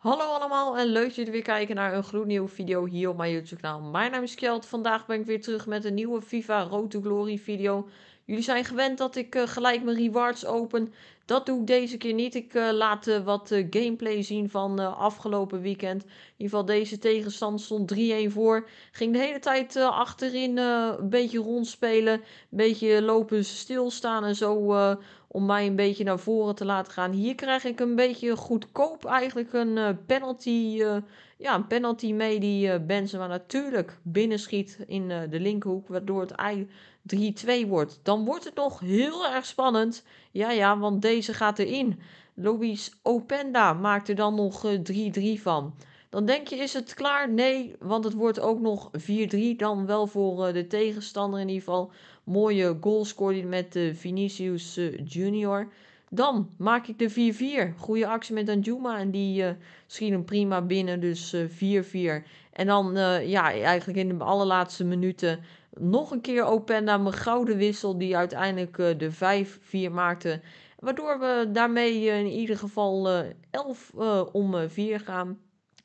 Hallo allemaal en leuk dat jullie weer kijken naar een gloednieuwe video hier op mijn YouTube kanaal. Mijn naam is Kjeld, vandaag ben ik weer terug met een nieuwe FIFA Road to Glory video. Jullie zijn gewend dat ik eh, gelijk mijn rewards open. Dat doe ik deze keer niet. Ik uh, laat eh, wat eh, gameplay zien van afgelopen weekend. In ieder geval deze tegenstand stond 3-1 voor. Ging de hele tijd achterin een beetje rondspelen. Een beetje lopen stilstaan en zo om mij een beetje naar voren te laten gaan. Hier krijg ik een beetje goedkoop eigenlijk een penalty, ja, een penalty mee die Benzema natuurlijk binnenschiet in de linkerhoek. Waardoor het 3-2 wordt. Dan wordt het nog heel erg spannend ja, ja, want deze gaat erin. Luis Openda maakt er dan nog 3-3 eh, van. Dan denk je, is het klaar? Nee, want het wordt ook nog 4-3. Dan wel voor eh, de tegenstander in ieder geval. Mooie goal scoorde hij met eh, Vinicius Junior. Dan maak ik de 4-4. Goede actie met Anjuma. En die schiet hem prima binnen. Dus 4-4. en dan, ja, eigenlijk in de allerlaatste minuten nog een keer open naar mijn gouden wissel die uiteindelijk uh, de 5-4 maakte. Waardoor we daarmee eh, in ieder geval 11 eh, om 4 gaan.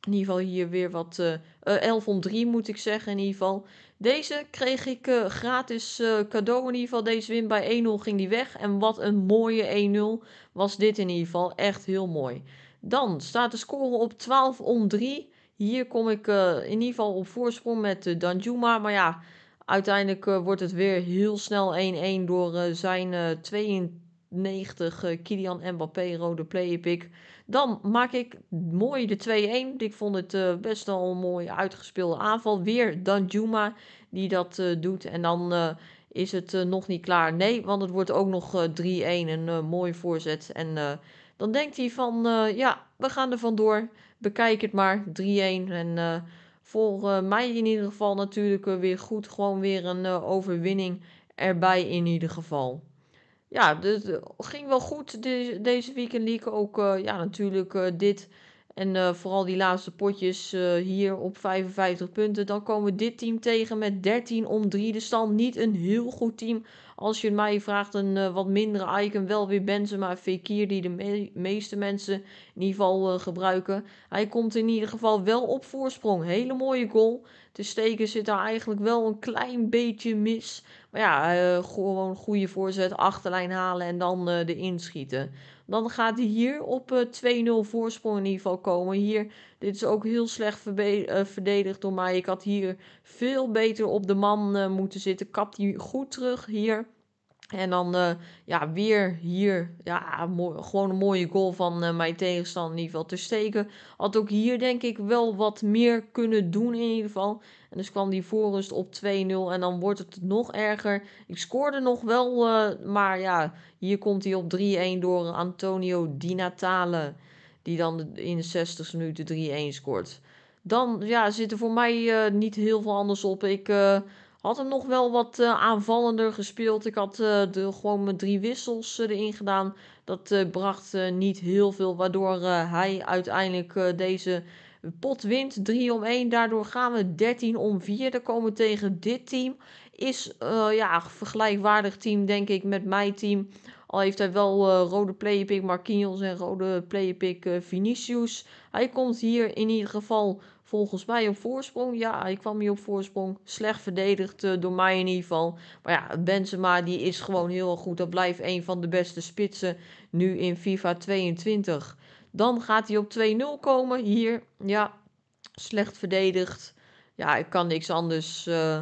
In ieder geval hier weer wat. 11 om 3 moet ik zeggen in ieder geval. Deze kreeg ik uh, gratis uh, cadeau in ieder geval. Deze win bij 1-0 ging die weg. En wat een mooie 1-0 was dit in ieder geval. Echt heel mooi. Dan staat de score op 12 om 3. Hier kom ik uh, in ieder geval op voorsprong met Danjuma. Maar ja, Uiteindelijk eh, wordt het weer heel snel 1-1 door eh, zijn 92 eh, Kylian Mbappé rode play pick. Dan maak ik mooi de 2-1. Ik vond het best wel een mooi uitgespeelde aanval. Weer Dan Juma die dat doet. En dan is het nog niet klaar. Nee, want het wordt ook nog 3-1. Een mooi voorzet. En dan denkt hij van, ja, we gaan er vandoor. Bekijk het maar. 3-1 en voor eh, mij in ieder geval natuurlijk eh, weer goed. Gewoon weer een eh, overwinning erbij in ieder geval. Ja, dus, het ging wel goed de, deze weekend liep Ook ja, natuurlijk dit en eh, vooral die laatste potjes eh, hier op 55 punten. Dan komen we dit team tegen met 13 om 3 de stand. Niet een heel goed team. Als je mij vraagt, een eh, wat mindere icon. Wel weer Benzema Fekir, die de meeste mensen in ieder geval gebruiken. Hij komt in ieder geval wel op voorsprong. Hele mooie goal. De steken zit daar eigenlijk wel een klein beetje mis. Maar ja, gewoon goede voorzet, achterlijn halen en dan de inschieten. Dan gaat hij hier op 2-0 eh, voorsprong in ieder geval komen. Hier, dit is ook heel slecht eh, verdedigd door mij. Ik had hier veel beter op de man eh, moeten zitten. Kapt hij goed terug hier. En dan eh, ja, weer hier ja, gewoon een mooie goal van eh, mijn tegenstander in ieder geval te steken. Had ook hier denk ik wel wat meer kunnen doen in ieder geval. En dus kwam die voorrust op 2-0 en dan wordt het nog erger. Ik scoorde nog wel, eh, maar ja, hier komt hij op 3-1 door Antonio Di Natale. Die dan in de 60 minuten 3-1 scoort. Dan ja, zit er voor mij niet heel veel anders op. Ik had hem nog wel wat eh, aanvallender gespeeld. Ik had eh, de, gewoon mijn drie wissels eh, erin gedaan. Dat bracht niet heel veel, waardoor hij uiteindelijk deze pot wint. 3 om 1, daardoor gaan we 13 om 4. Daar komen tegen dit team. Is ja, vergelijkwaardig team, denk ik, met mijn team. Al heeft hij wel rode playerpick Marquinhos en rode playerpick uh, Vinicius. Hij komt hier in ieder geval volgens mij op voorsprong. Ja, ik kwam hier op voorsprong. Slecht verdedigd eh, door mij in ieder geval. Maar ja, Benzema die is gewoon heel goed. Dat blijft een van de beste spitsen nu in FIFA 22. Dan gaat hij op 2-0 komen hier. Ja, slecht verdedigd. Ja, ik kan niks anders. Eh,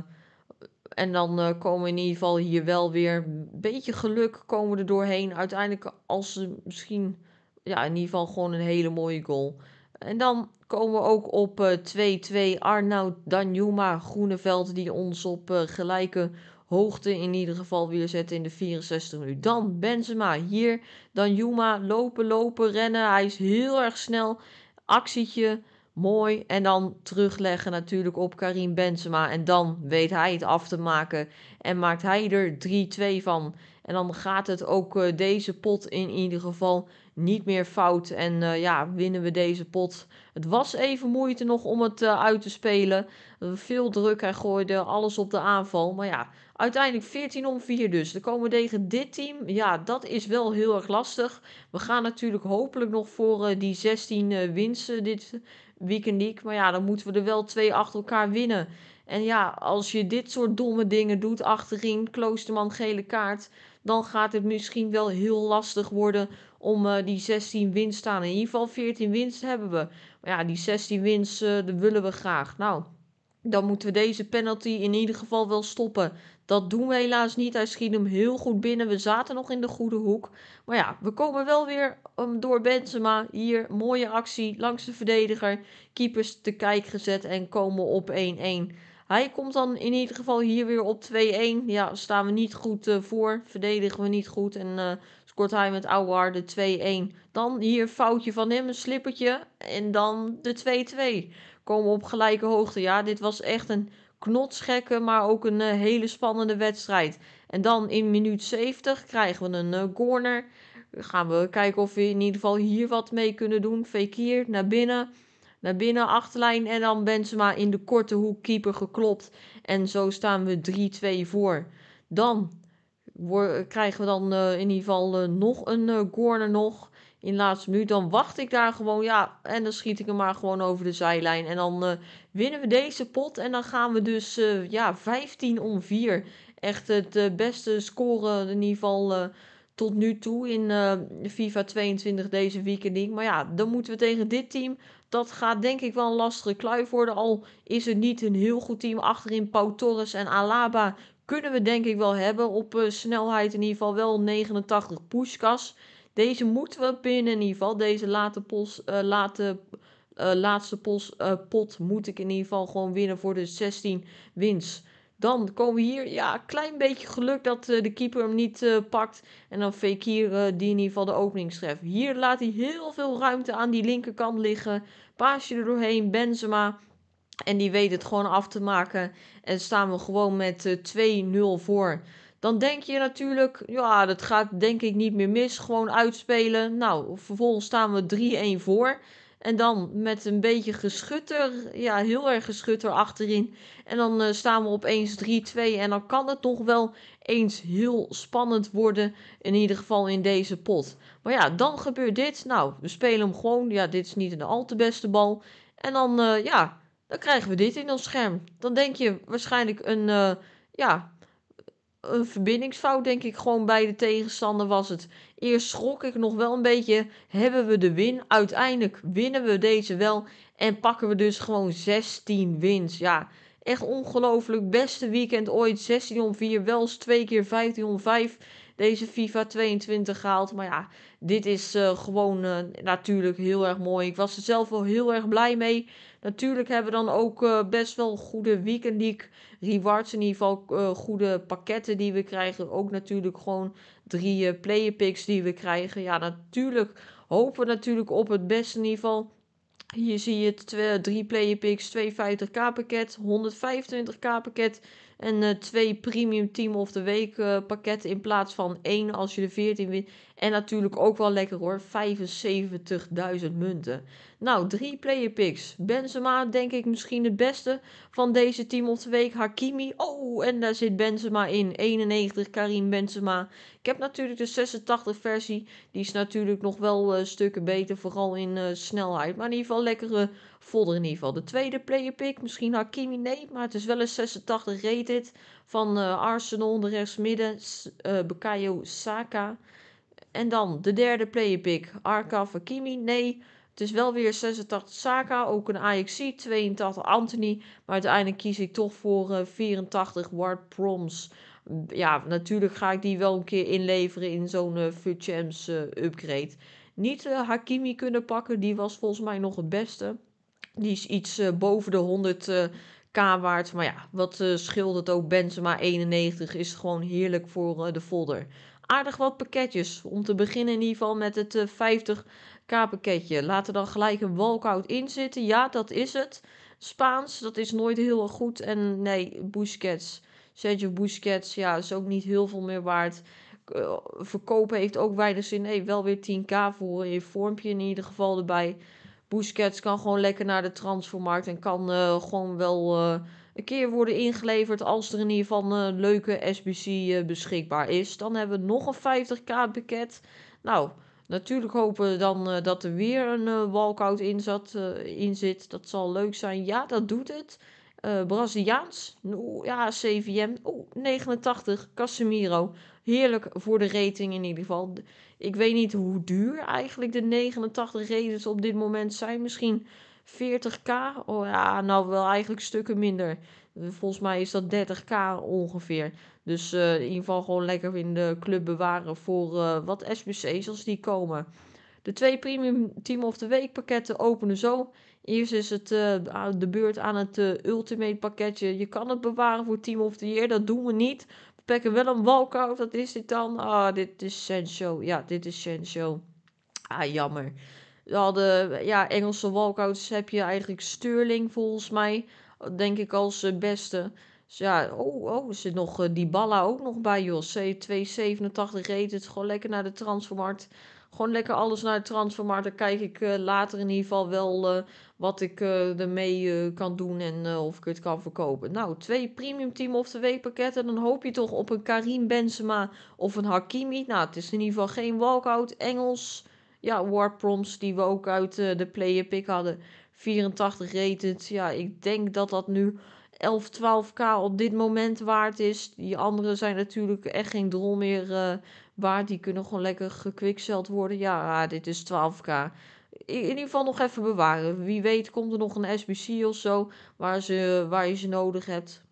en dan uh, komen in ieder geval hier wel weer een beetje geluk komen er doorheen. Uiteindelijk als ze misschien, ja, in ieder geval gewoon een hele mooie goal. En dan komen we ook op 2-2 eh, Arnoud Danjuma Groeneveld die ons op eh, gelijke hoogte in ieder geval weer zetten in de 64 minuut. Dan Benzema hier, Danjuma lopen, lopen, rennen. Hij is heel erg snel, actietje, mooi. En dan terugleggen natuurlijk op Karim Benzema. En dan weet hij het af te maken en maakt hij er 3-2 van. En dan gaat het ook eh, deze pot in ieder geval niet meer fout. En eh, ja, winnen we deze pot. Het was even moeite nog om het eh, uit te spelen. veel druk, hij gooide alles op de aanval. Maar ja, uiteindelijk 14 om 4 dus. Dan komen we tegen dit team. Ja, dat is wel heel erg lastig. We gaan natuurlijk hopelijk nog voor eh, die 16 winsten dit weekendiek, Maar ja, dan moeten we er wel twee achter elkaar winnen. En ja, als je dit soort domme dingen doet achterin, Kloosterman gele kaart, dan gaat het misschien wel heel lastig worden om eh, die 16 winst staan, In ieder geval 14 winst hebben we. Maar ja, die 16 winst uh, willen we graag. Nou, dan moeten we deze penalty in ieder geval wel stoppen. Dat doen we helaas niet. Hij schiet hem heel goed binnen. We zaten nog in de goede hoek. Maar ja, we komen wel weer ehm, door Benzema. Hier, mooie actie langs de verdediger. Keepers te kijk gezet en komen op 1-1. Hij komt dan in ieder geval hier weer op 2-1. Ja, staan we niet goed eh, voor. Verdedigen we niet goed. En Kort hij met Aouar de 2-1. Dan hier een foutje van hem, een slippertje. En dan de 2-2. Komen op gelijke hoogte. Ja, dit was echt een knotsgekke, maar ook een eh, hele spannende wedstrijd. En dan in minuut 70 krijgen we een eh, corner. Gaan we kijken of we in ieder geval hier wat mee kunnen doen. Fekir naar binnen. Naar binnen, achterlijn. En dan Benzema in de korte hoek, keeper geklopt. En zo staan we 3-2 voor. Dan krijgen we dan eh, in ieder geval eh, nog een corner eh, nog in de laatste minuut. Dan wacht ik daar gewoon, ja, en dan schiet ik hem maar gewoon over de zijlijn. En dan winnen we deze pot en dan gaan we dus, ja, 15 om 4. Echt het beste scoren in ieder geval tot nu toe in FIFA 22 deze weekending. Maar ja, dan moeten we tegen dit team. Dat gaat denk ik wel een lastige kluif worden. Al is het niet een heel goed team. Achterin Pau Torres en Alaba kunnen we denk ik wel hebben. Op eh, snelheid in ieder geval wel 89 pushkas. Deze moeten we binnen in ieder geval. Deze late pols, eh, late, eh, laatste pols, pot moet ik in ieder geval gewoon winnen voor de 16 wins. Dan komen we hier. Ja, klein beetje geluk dat de keeper hem niet pakt. En dan hier die in ieder geval de openingstref. Hier laat hij heel veel ruimte aan die linkerkant liggen. Paasje er doorheen. Benzema en die weet het gewoon af te maken. En staan we gewoon met 2-0 eh, voor. Dan denk je natuurlijk, ja, dat gaat denk ik niet meer mis. Gewoon uitspelen. Nou, vervolgens staan we 3-1 voor. En dan met een beetje geschutter, ja, heel erg geschutter achterin. En dan eh, staan we opeens 3-2. En dan kan het toch wel eens heel spannend worden. In ieder geval in deze pot. Maar ja, dan gebeurt dit. Nou, we spelen hem gewoon. Ja, dit is niet een al te beste bal. En dan, eh, ja, dan krijgen we dit in ons scherm. Dan denk je waarschijnlijk een, uh, ja, een verbindingsfout, denk ik, gewoon bij de tegenstander was het. Eerst schrok ik nog wel een beetje. Hebben we de win? Uiteindelijk winnen we deze wel. En pakken we dus gewoon 16 wins. Ja, echt ongelooflijk. Beste weekend ooit. 1604, wel eens twee keer 1505. Deze FIFA 22 gehaald. Maar ja, dit is eh, gewoon eh, natuurlijk heel erg mooi. Ik was er zelf wel heel erg blij mee. Natuurlijk hebben we dan ook eh, best wel goede Weekend League rewards. In ieder geval eh, goede pakketten die we krijgen. Ook natuurlijk gewoon drie eh, player picks die we krijgen. Ja, natuurlijk hopen we natuurlijk op het beste in ieder geval. Hier zie je twee drie player picks, 250k pakket, 125k pakket en twee premium team of the week uh, pakketten in plaats van één als je de 14 wint en natuurlijk ook wel lekker hoor, 75.000 munten. Nou, drie player picks. Benzema denk ik misschien het beste van deze team op de week. Hakimi, oh, en daar zit Benzema in. 91, Karim Benzema. Ik heb natuurlijk de 86 versie. Die is natuurlijk nog wel eh, stukken beter, vooral in eh, snelheid. Maar in ieder geval lekkere vodder in ieder geval. De tweede player pick, misschien Hakimi, nee. Maar het is wel een 86 rated van eh, Arsenal, de rechtsmidden, uh, Bukayo Saka. En dan de derde player pick, Arka Fakimi. Nee, het is wel weer 86 Saka, ook een Ajaxie, 82 Anthony. Maar uiteindelijk kies ik toch voor 84 eh, Ward Proms. Mm, ja, natuurlijk ga ik die wel een keer inleveren in zo'n uh, upgrade. Niet Hakimi kunnen pakken, die was volgens mij nog het beste. Die is iets boven de 100k waard. Maar ja, wat scheelt het ook? Benzema 91 is gewoon heerlijk voor de folder aardig wat pakketjes. Om te beginnen in ieder geval met het 50k eh, pakketje. Laat er dan gelijk een walkout in zitten. Ja, dat is het. Spaans, dat is nooit heel erg goed. En nee, Busquets. Sergio Busquets, ja, is ook niet heel veel meer waard. Eh, verkopen heeft ook weinig zin. Nee, wel weer 10k voor je vormpje in ieder geval erbij. Busquets kan gewoon lekker naar de transfermarkt en kan eh, gewoon wel een keer worden ingeleverd als er in ieder geval een eh, leuke SBC eh, beschikbaar is. Dan hebben we nog een 50k pakket. Nou, natuurlijk hopen we dan eh, dat er weer een walkout in, zat, in zit. Dat zal leuk zijn. Ja, dat doet het. Uh, Braziliaans. Oeh, ja, CVM. Oeh, 89. Casemiro. Heerlijk voor de rating in ieder geval. Ik weet niet hoe duur eigenlijk de 89 redens op dit moment zijn. Misschien 40k. Oh ja, nou wel eigenlijk stukken minder. Volgens mij is dat 30k ongeveer. Dus eh, in ieder geval gewoon lekker in de club bewaren voor eh, wat SBC's als die komen. De twee Premium Team of the Week pakketten openen zo. Eerst is het eh, de beurt aan het Ultimate pakketje. Je kan het bewaren voor Team of the Year, dat doen we niet. We pakken wel een walkout, dat is dit dan? Ah, dit is sensio. Ja, dit is sensio. Ah, jammer. We hadden ja, Engelse walkouts heb je eigenlijk Sterling volgens mij. Denk ik als eh, beste. Dus ja, oh, oh, zit nog uh, die Balla ook nog bij, joh. C287 reed het gewoon lekker naar de transfermarkt. Gewoon lekker alles naar de transfermarkt. Dan kijk ik eh, later in ieder geval wel wat ik ermee kan doen en of ik het kan verkopen. Nou, twee premium team of the week pakketten. Dan hoop je toch op een Karim Benzema of een Hakimi. Nou, het is in ieder geval geen walkout. Engels ja, prompts die we ook uit eh, de player pick hadden. 84 rated. Ja, ik denk dat dat nu 11, 12k op dit moment waard is. Die andere zijn natuurlijk echt geen drol meer uh, waard. Die kunnen gewoon lekker gekwikseld worden. Ja, ah, dit is 12k in ieder geval nog even bewaren. Wie weet komt er nog een SBC of zo waar, ze, waar je ze nodig hebt.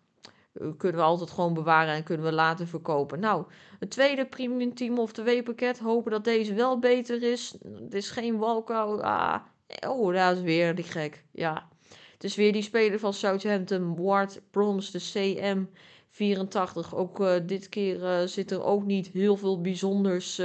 Eh, kunnen we altijd gewoon bewaren en kunnen we later verkopen. Nou, het tweede premium team of de W-pakket. Hopen dat deze wel beter is. Het is geen walkout. Ah, oh, dat is weer die gek. Ja. Het is weer die speler van Southampton, Ward Broms, de CM. 84. Ook eh, dit keer uh, zit er ook niet heel veel bijzonders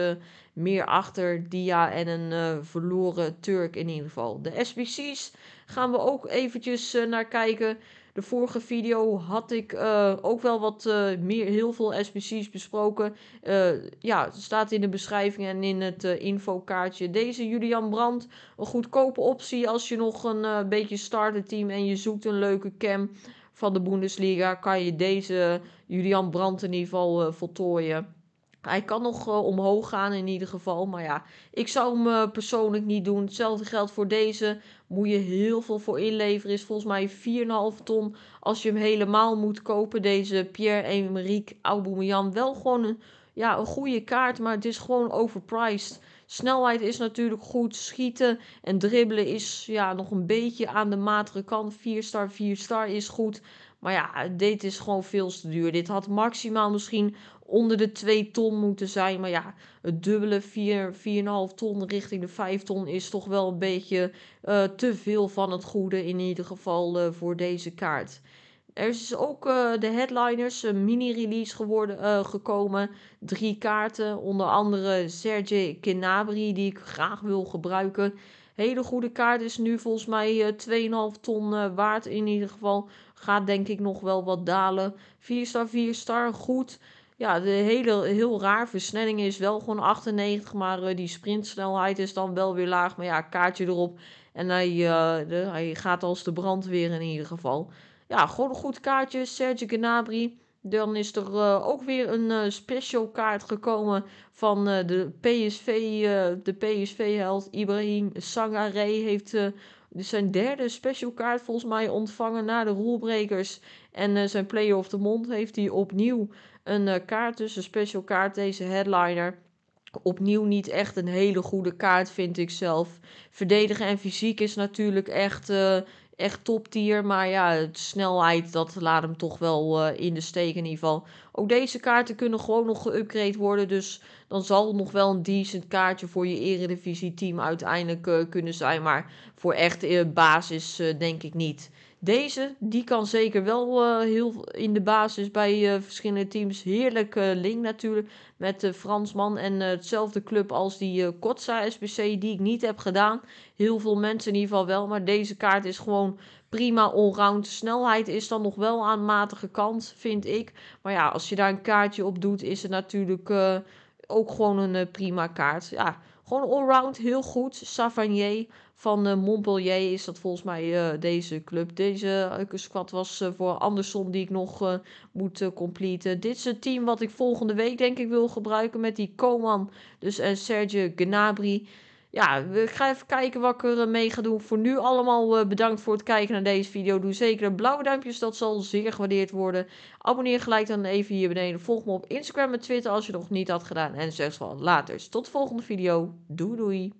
meer achter. Dia en een verloren Turk in ieder geval. De SBC's gaan we ook eventjes naar kijken. De vorige video had ik eh, ook wel wat eh, meer, heel veel SBC's besproken. Eh, ja, staat in de beschrijving en in het infokaartje. Deze Julian Brandt, een goedkope optie als je nog een beetje team en je zoekt een leuke cam van de Bundesliga. Kan je deze Julian Brand in ieder geval voltooien. Hij kan nog eh, omhoog gaan in ieder geval. Maar ja, ik zou hem eh, persoonlijk niet doen. Hetzelfde geldt voor deze. Moet je heel veel voor inleveren. Is volgens mij 4,5 ton. Als je hem helemaal moet kopen. Deze Pierre-Emerick Aubameyang. Wel gewoon een, ja, een goede kaart. Maar het is gewoon overpriced. Snelheid is natuurlijk goed. Schieten en dribbelen is ja, nog een beetje aan de matere kant. 4 star, 4 star is goed. Maar ja, dit is gewoon veel te duur. Dit had maximaal misschien onder de 2 ton moeten zijn. Maar ja, het dubbele 4, 4,5 ton richting de 5 ton is toch wel een beetje eh, te veel van het goede. In ieder geval eh, voor deze kaart. Er is ook eh, de headliners, een mini-release geworden, gekomen. Drie kaarten, onder andere Serge Kenabri, die ik graag wil gebruiken. Hele goede kaart is nu volgens mij uh, 2,5 ton waard in ieder geval. Gaat denk ik nog wel wat dalen. 4 star, 4 star, goed. Ja, de hele, heel raar. Versnelling is wel gewoon 98, maar eh, die sprintsnelheid is dan wel weer laag. Maar ja, kaartje erop. En hij, uh, hij gaat als de brand weer in ieder geval. Ja, gewoon een goed kaartje. Sergio Gnabry. Dan is er eh, ook weer een special kaart gekomen van de PSV, de PSV-held Ibrahim Sangaré heeft dus zijn derde special kaart volgens mij ontvangen na de rolbrekers. En eh, zijn player of the mond heeft hij opnieuw een eh, kaart. Dus een special kaart, deze headliner. Opnieuw niet echt een hele goede kaart, vind ik zelf. Verdedigen en fysiek is natuurlijk echt eh, echt toptier. Maar ja, de snelheid, dat laat hem toch wel eh, in de steek in ieder geval. Ook deze kaarten kunnen gewoon nog geüpgrade worden. Dus dan zal nog wel een decent kaartje voor je eredivisie team uiteindelijk eh, kunnen zijn. Maar voor echt uh, eh, basis denk ik niet. Deze, die kan zeker wel eh, heel in de basis bij eh, verschillende teams. Heerlijk eh, link natuurlijk met de Fransman en hetzelfde club als die Kotsa SBC die ik niet heb gedaan. Heel veel mensen in ieder geval wel, maar deze kaart is gewoon prima allround. snelheid is dan nog wel aan matige kant, vind ik. Maar ja, als je daar een kaartje op doet, is het natuurlijk ook gewoon een prima kaart. Ja, gewoon allround heel goed. Savanier van eh, Montpellier is dat volgens mij eh, deze club. Deze eh, squad was voor Anderson die ik nog moet completen. Dit is het team wat ik volgende week denk ik wil gebruiken met die Coman. Dus en Serge Gnabry ja, we gaan even kijken wat ik er eh, mee ga doen. Voor nu allemaal eh, bedankt voor het kijken naar deze video. Doe zeker een blauwe duimpjes, dat zal zeer gewaardeerd worden. Abonneer gelijk dan even hier beneden. Volg me op Instagram en Twitter als je nog niet had gedaan. En zeg gewoon later Tot de volgende video. Doei doei.